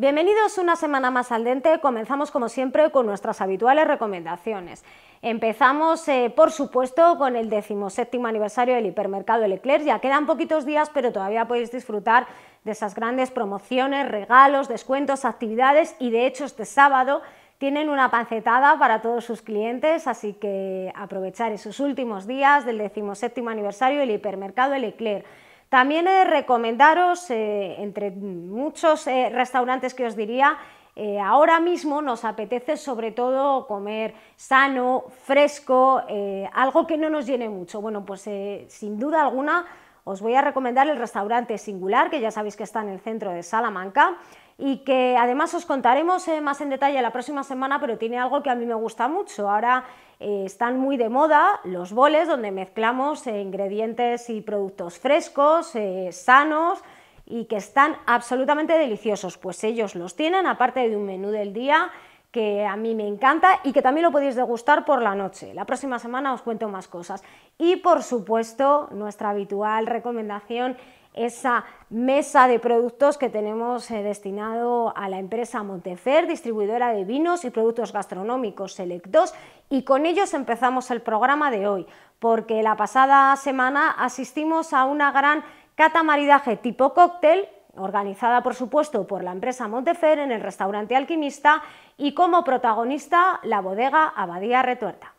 Bienvenidos una semana más al dente. Comenzamos como siempre con nuestras habituales recomendaciones. Empezamos, eh, por supuesto, con el 17 aniversario del hipermercado Leclerc. Ya quedan poquitos días, pero todavía podéis disfrutar de esas grandes promociones, regalos, descuentos, actividades y de hecho este sábado tienen una pancetada para todos sus clientes, así que aprovechar esos últimos días del 17 aniversario del hipermercado Leclerc. También recomendaros, eh, entre muchos eh, restaurantes que os diría, eh, ahora mismo nos apetece sobre todo comer sano, fresco, algo que no nos llene mucho. Bueno, pues sin duda alguna os voy a recomendar el restaurante Singular, que ya sabéis que está en el centro de Salamanca y que además os contaremos eh, más en detalle la próxima semana, pero tiene algo que a mí me gusta mucho. Ahora eh, están muy de moda los boles, donde mezclamos eh, ingredientes y productos frescos, sanos y que están absolutamente deliciosos. Pues ellos los tienen, aparte de un menú del día que a mí me encanta y que también lo podéis degustar por la noche. La próxima semana os cuento más cosas. Y por supuesto, nuestra habitual recomendación esa mesa de productos que tenemos eh, destinado a la empresa Montefer, distribuidora de vinos y productos gastronómicos selectos, y con ellos empezamos el programa de hoy, porque la pasada semana asistimos a una gran catamaridaje tipo cóctel organizada por supuesto por la empresa Montefer en el restaurante Alquimista y como protagonista la bodega Abadía Retuerta.